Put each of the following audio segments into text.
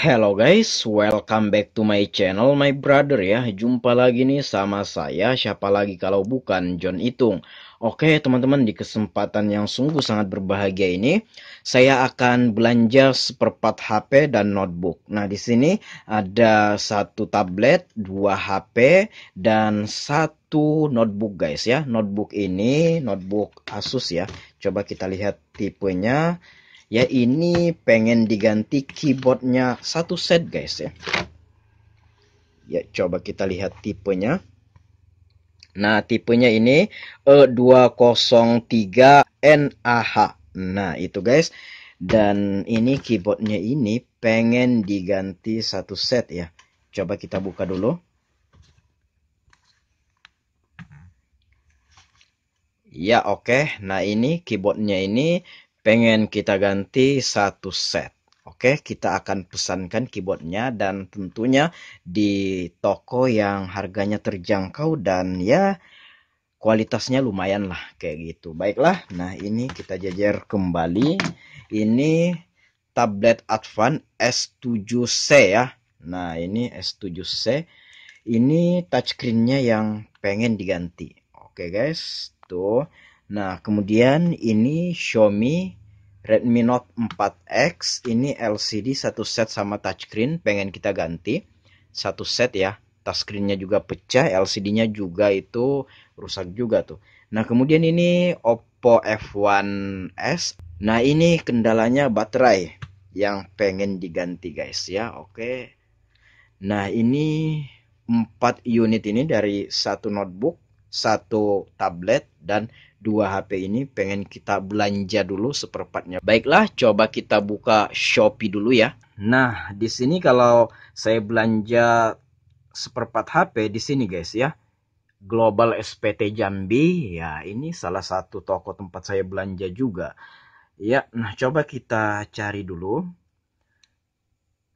Hello guys, welcome back to my channel my brother ya Jumpa lagi nih sama saya, siapa lagi kalau bukan John Itung Oke teman-teman di kesempatan yang sungguh sangat berbahagia ini Saya akan belanja seperempat HP dan notebook Nah di sini ada satu tablet, dua HP, dan satu notebook guys ya Notebook ini, notebook Asus ya Coba kita lihat tipenya ya ini pengen diganti keyboardnya satu set guys ya ya coba kita lihat tipenya nah tipenya ini E203NAH nah itu guys dan ini keyboardnya ini pengen diganti satu set ya coba kita buka dulu Ya oke, okay. nah ini keyboardnya ini pengen kita ganti satu set. Oke, kita akan pesankan keyboardnya dan tentunya di toko yang harganya terjangkau dan ya kualitasnya lumayan lah kayak gitu. Baiklah, nah ini kita jajar kembali. Ini tablet Advan S7C ya. Nah, ini S7C. Ini touchscreennya yang pengen diganti. Oke, guys. Tuh. Nah, kemudian ini Xiaomi Redmi Note 4X ini LCD satu set sama touchscreen pengen kita ganti satu set ya touchscreennya juga pecah LCD-nya juga itu rusak juga tuh nah kemudian ini Oppo F1s nah ini kendalanya baterai yang pengen diganti guys ya oke nah ini 4 unit ini dari satu notebook satu tablet dan dua HP ini pengen kita belanja dulu seperempatnya. Baiklah, coba kita buka Shopee dulu ya. Nah, di sini kalau saya belanja seperempat HP di sini guys ya. Global SPT Jambi, ya ini salah satu toko tempat saya belanja juga. Ya, nah coba kita cari dulu.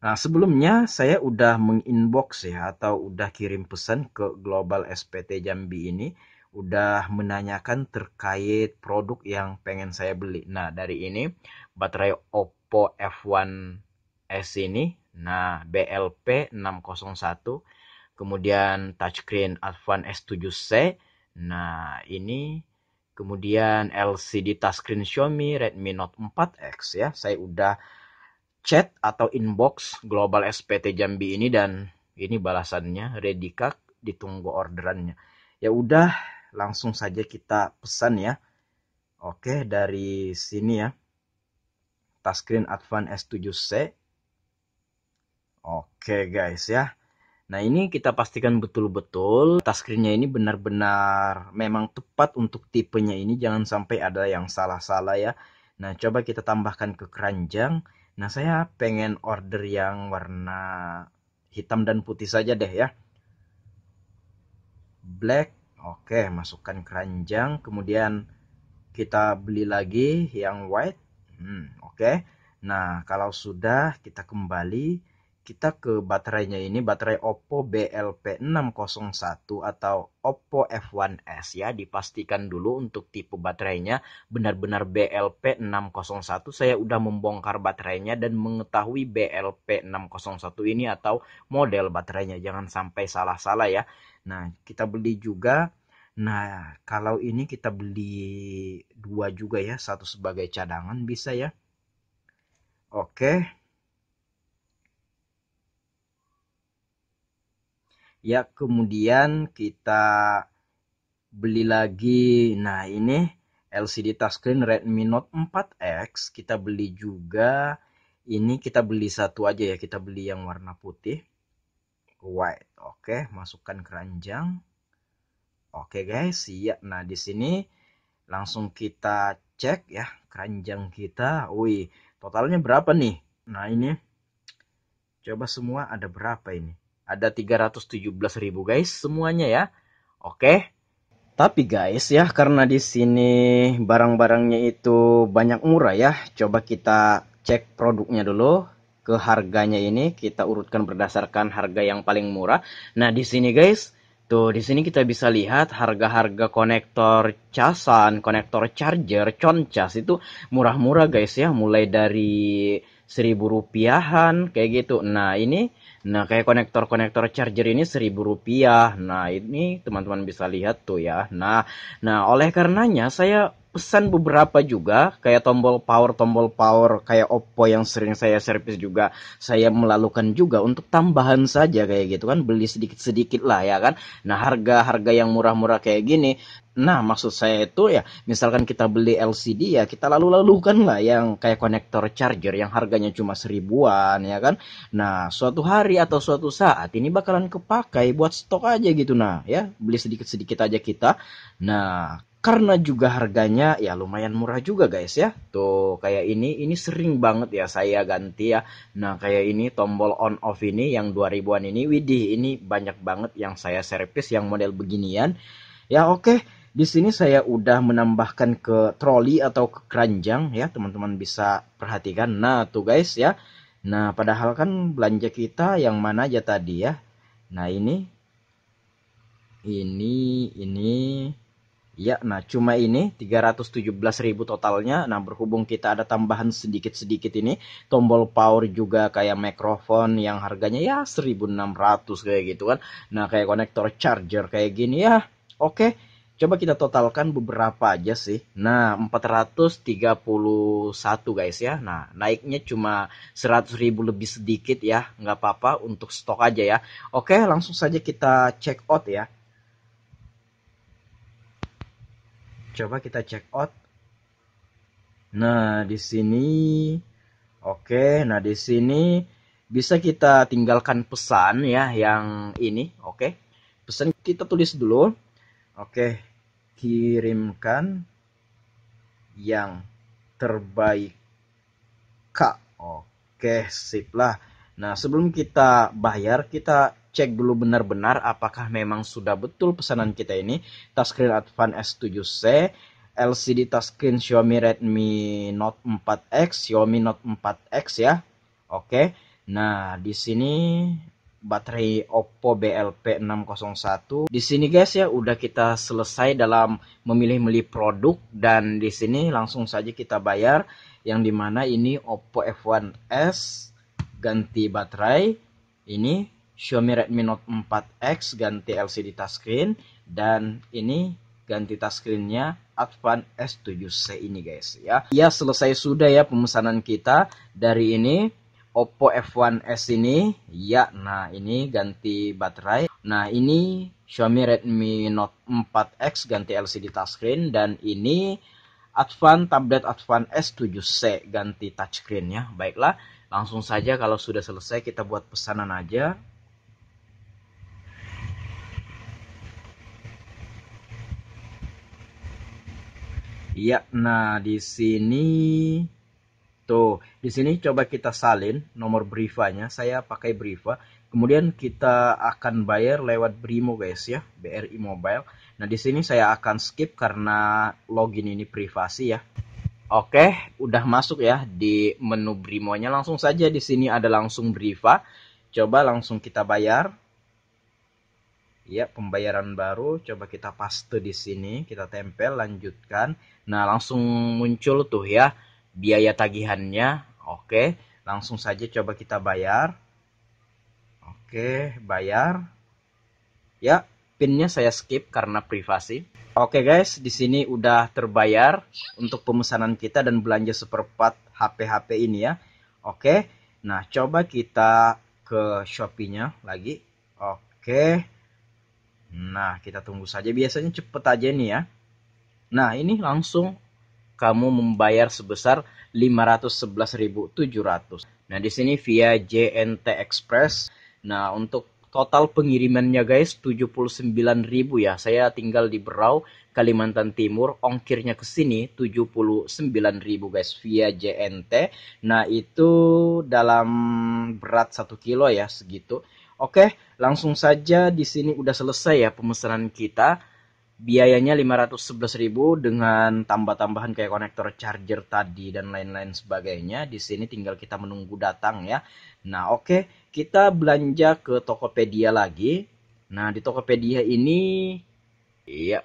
Nah, sebelumnya saya udah menginbox ya atau udah kirim pesan ke Global SPT Jambi ini udah menanyakan terkait produk yang pengen saya beli. Nah, dari ini baterai Oppo F1S ini, nah BLP 601, kemudian touchscreen Advan S7C. Nah, ini kemudian LCD touchscreen Xiaomi Redmi Note 4X ya. Saya udah chat atau inbox Global SPT Jambi ini dan ini balasannya ready kak ditunggu orderannya. Ya udah langsung saja kita pesan ya. Oke, dari sini ya. Touchscreen Advan S7C. Oke guys ya. Nah ini kita pastikan betul-betul touchscreennya ini benar-benar memang tepat untuk tipenya ini. Jangan sampai ada yang salah-salah ya. Nah coba kita tambahkan ke keranjang. Nah saya pengen order yang warna hitam dan putih saja deh ya. Black Oke, masukkan keranjang. Kemudian kita beli lagi yang white. Hmm, oke. Nah, kalau sudah kita kembali kita ke baterainya ini baterai Oppo BLP601 atau Oppo F1S ya dipastikan dulu untuk tipe baterainya benar-benar BLP601 saya udah membongkar baterainya dan mengetahui BLP601 ini atau model baterainya jangan sampai salah-salah ya nah kita beli juga nah kalau ini kita beli dua juga ya satu sebagai cadangan bisa ya oke ya kemudian kita beli lagi nah ini LCD touchscreen Redmi Note 4X kita beli juga ini kita beli satu aja ya kita beli yang warna putih white oke masukkan keranjang oke guys siap nah di sini langsung kita cek ya keranjang kita wih totalnya berapa nih nah ini coba semua ada berapa ini ada 317 ribu guys semuanya ya. Oke. Tapi guys ya karena di sini barang-barangnya itu banyak murah ya. Coba kita cek produknya dulu ke harganya ini kita urutkan berdasarkan harga yang paling murah. Nah, di sini guys, Tuh, di sini kita bisa lihat harga-harga konektor casan, konektor charger, concas itu murah-murah guys ya, mulai dari seribu rupiahan kayak gitu. Nah, ini Nah, kayak konektor-konektor charger ini seribu rupiah. Nah, ini teman-teman bisa lihat tuh ya. Nah, nah oleh karenanya saya pesan beberapa juga kayak tombol power tombol power kayak Oppo yang sering saya servis juga saya melalukan juga untuk tambahan saja kayak gitu kan beli sedikit-sedikit lah ya kan nah harga-harga yang murah-murah kayak gini nah maksud saya itu ya misalkan kita beli LCD ya kita lalu-lalukan lah yang kayak konektor charger yang harganya cuma seribuan ya kan nah suatu hari atau suatu saat ini bakalan kepakai buat stok aja gitu nah ya beli sedikit-sedikit aja kita nah karena juga harganya ya lumayan murah juga guys ya tuh kayak ini ini sering banget ya saya ganti ya nah kayak ini tombol on off ini yang 2000an ini widih ini banyak banget yang saya servis yang model beginian ya oke okay. di sini saya udah menambahkan ke troli atau ke keranjang ya teman-teman bisa perhatikan nah tuh guys ya nah padahal kan belanja kita yang mana aja tadi ya nah ini ini ini Ya, nah cuma ini 317.000 totalnya. Nah, berhubung kita ada tambahan sedikit-sedikit ini, tombol power juga kayak mikrofon yang harganya ya 1.600 kayak gitu kan. Nah, kayak konektor charger kayak gini ya. Oke. Coba kita totalkan beberapa aja sih. Nah, 431 guys ya. Nah, naiknya cuma 100 ribu lebih sedikit ya. Nggak apa-apa untuk stok aja ya. Oke, langsung saja kita check out ya. Coba kita check out. Nah, di sini oke, nah di sini bisa kita tinggalkan pesan ya yang ini, oke. Pesan kita tulis dulu. Oke, kirimkan yang terbaik. Kak. Oke, sip lah. Nah, sebelum kita bayar, kita cek dulu benar-benar apakah memang sudah betul pesanan kita ini touchscreen Advan S7C LCD touchscreen Xiaomi Redmi Note 4X, Xiaomi Note 4X ya. Oke. Nah, di sini baterai Oppo BLP601. Di sini guys ya udah kita selesai dalam memilih-milih produk dan di sini langsung saja kita bayar yang dimana ini Oppo F1s ganti baterai ini Xiaomi Redmi Note 4X ganti LCD touchscreen dan ini ganti touchscreennya Advan S7C ini guys ya. Ya selesai sudah ya pemesanan kita dari ini Oppo F1s ini ya nah ini ganti baterai. Nah ini Xiaomi Redmi Note 4X ganti LCD touchscreen dan ini Advan tablet Advan S7C ganti touchscreen ya. Baiklah Langsung saja kalau sudah selesai kita buat pesanan aja. Ya, nah di sini tuh, di sini coba kita salin nomor brivanya. Saya pakai briva. Kemudian kita akan bayar lewat Brimo guys ya, BRI Mobile. Nah, di sini saya akan skip karena login ini privasi ya. Oke, udah masuk ya di menu Brimonya. Langsung saja di sini ada langsung Briva. Coba langsung kita bayar. Ya, pembayaran baru. Coba kita paste di sini, kita tempel, lanjutkan. Nah, langsung muncul tuh ya biaya tagihannya. Oke, langsung saja coba kita bayar. Oke, bayar. Ya, pinnya saya skip karena privasi. Oke okay guys, di sini udah terbayar untuk pemesanan kita dan belanja seperempat HP-HP ini ya. Oke, okay, nah coba kita ke Shopee-nya lagi. Oke, okay. nah kita tunggu saja. Biasanya cepet aja nih ya. Nah ini langsung kamu membayar sebesar 511.700. Nah di sini via JNT Express. Nah untuk total pengirimannya guys 79.000 ya. Saya tinggal di Berau, Kalimantan Timur. Ongkirnya ke sini 79.000 guys via JNT. Nah, itu dalam berat 1 kilo ya segitu. Oke, langsung saja di sini udah selesai ya pemesanan kita. Biayanya 511.000 dengan tambah-tambahan kayak konektor charger tadi dan lain-lain sebagainya. Di sini tinggal kita menunggu datang ya. Nah, oke kita belanja ke Tokopedia lagi. Nah, di Tokopedia ini iya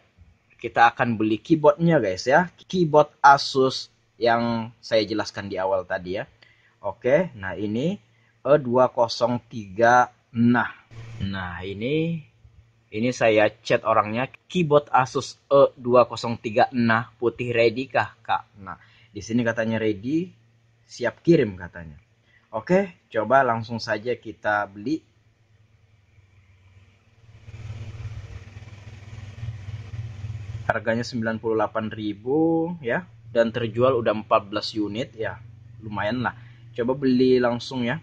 kita akan beli keyboardnya guys ya. Keyboard Asus yang saya jelaskan di awal tadi ya. Oke, nah ini E203 nah. Nah, ini ini saya chat orangnya keyboard Asus E203 nah putih ready kah Kak? Nah, di sini katanya ready, siap kirim katanya. Oke, coba langsung saja kita beli. Harganya 98.000 ya dan terjual udah 14 unit ya. Lumayan lah. Coba beli langsung ya.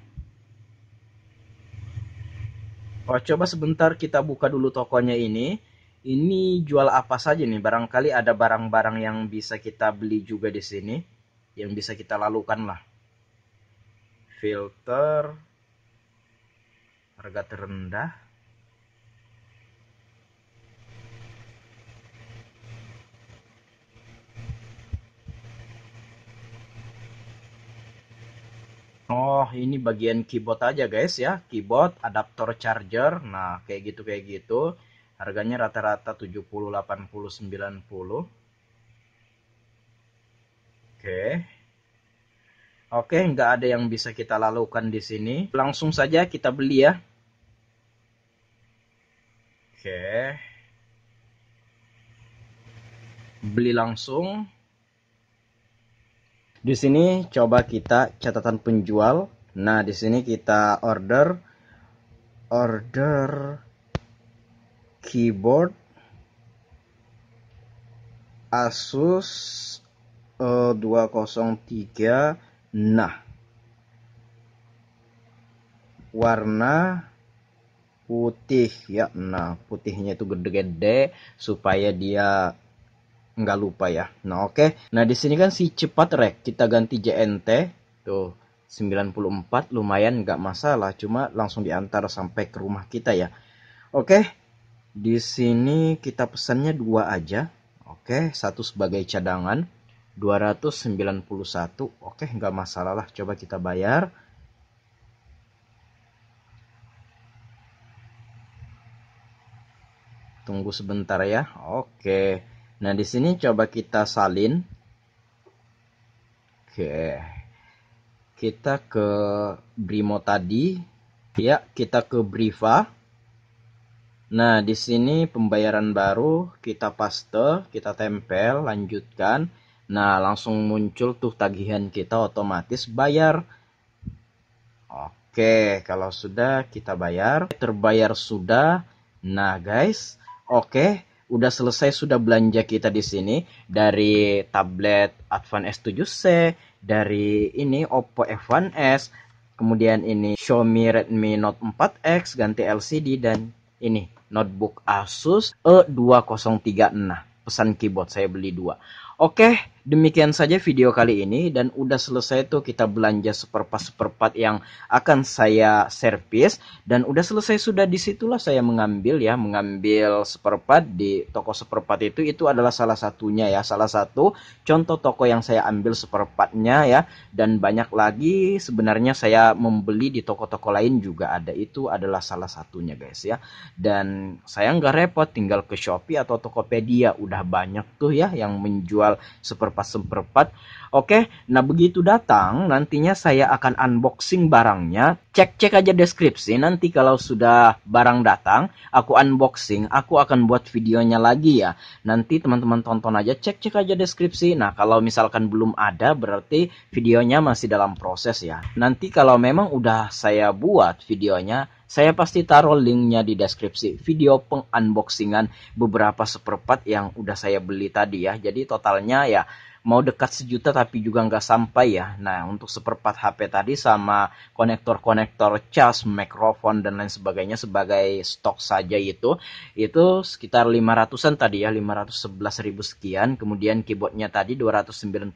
Oh, coba sebentar kita buka dulu tokonya ini. Ini jual apa saja nih? Barangkali ada barang-barang yang bisa kita beli juga di sini yang bisa kita lakukan lah filter harga terendah Oh ini bagian keyboard aja guys ya keyboard adaptor charger nah kayak gitu kayak gitu harganya rata-rata 70 80 90 oke okay. Oke, nggak ada yang bisa kita lakukan di sini. Langsung saja kita beli ya. Oke. Beli langsung. Di sini coba kita catatan penjual. Nah, di sini kita order order keyboard Asus uh, eh, 203 nah warna putih ya nah putihnya itu gede-gede supaya dia nggak lupa ya nah oke okay. nah di sini kan si cepat rek kita ganti JNT tuh 94 lumayan nggak masalah cuma langsung diantar sampai ke rumah kita ya oke okay. di sini kita pesannya dua aja oke satu sebagai cadangan 291 oke nggak masalah lah coba kita bayar tunggu sebentar ya oke nah di sini coba kita salin oke kita ke Brimo tadi ya kita ke Briva Nah, di sini pembayaran baru kita paste, kita tempel, lanjutkan. Nah, langsung muncul tuh tagihan kita otomatis bayar. Oke, kalau sudah kita bayar, terbayar sudah. Nah, guys, oke, udah selesai sudah belanja kita di sini dari tablet Advan S7C, dari ini Oppo F1s, kemudian ini Xiaomi Redmi Note 4X ganti LCD dan ini notebook Asus e 2036 pesan keyboard saya beli dua. Oke, demikian saja video kali ini dan udah selesai tuh kita belanja seperempat-seperempat yang akan saya servis dan udah selesai sudah disitulah saya mengambil ya mengambil seperempat di toko seperempat itu itu adalah salah satunya ya salah satu contoh toko yang saya ambil seperempatnya ya dan banyak lagi sebenarnya saya membeli di toko-toko lain juga ada itu adalah salah satunya guys ya dan saya nggak repot tinggal ke Shopee atau Tokopedia udah udah banyak tuh ya yang menjual seperempat-seperempat. Oke, nah begitu datang nantinya saya akan unboxing barangnya. Cek-cek aja deskripsi nanti kalau sudah barang datang, aku unboxing, aku akan buat videonya lagi ya. Nanti teman-teman tonton aja, cek-cek aja deskripsi. Nah, kalau misalkan belum ada berarti videonya masih dalam proses ya. Nanti kalau memang udah saya buat videonya, saya pasti taruh linknya di deskripsi video pengunboxingan beberapa seperempat yang udah saya beli tadi ya. Jadi totalnya ya mau dekat sejuta tapi juga nggak sampai ya. Nah untuk seperempat HP tadi sama konektor-konektor charge, mikrofon dan lain sebagainya sebagai stok saja itu itu sekitar 500an tadi ya 511 ribu sekian. Kemudian keyboardnya tadi 291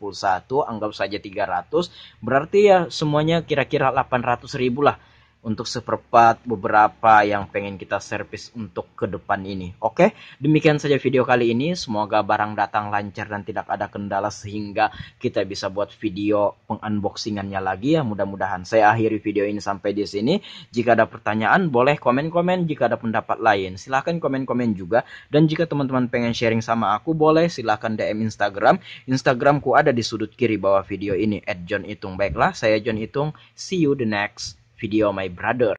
anggap saja 300 berarti ya semuanya kira-kira 800 ribu lah untuk seperempat beberapa yang pengen kita servis untuk ke depan ini. Oke, demikian saja video kali ini. Semoga barang datang lancar dan tidak ada kendala sehingga kita bisa buat video pengunboxingannya lagi ya. Mudah-mudahan saya akhiri video ini sampai di sini. Jika ada pertanyaan boleh komen-komen jika ada pendapat lain. Silahkan komen-komen juga dan jika teman-teman pengen sharing sama aku boleh silahkan DM Instagram. Instagramku ada di sudut kiri bawah video ini At John Itung Baiklah, saya John Itung. See you the next video my brother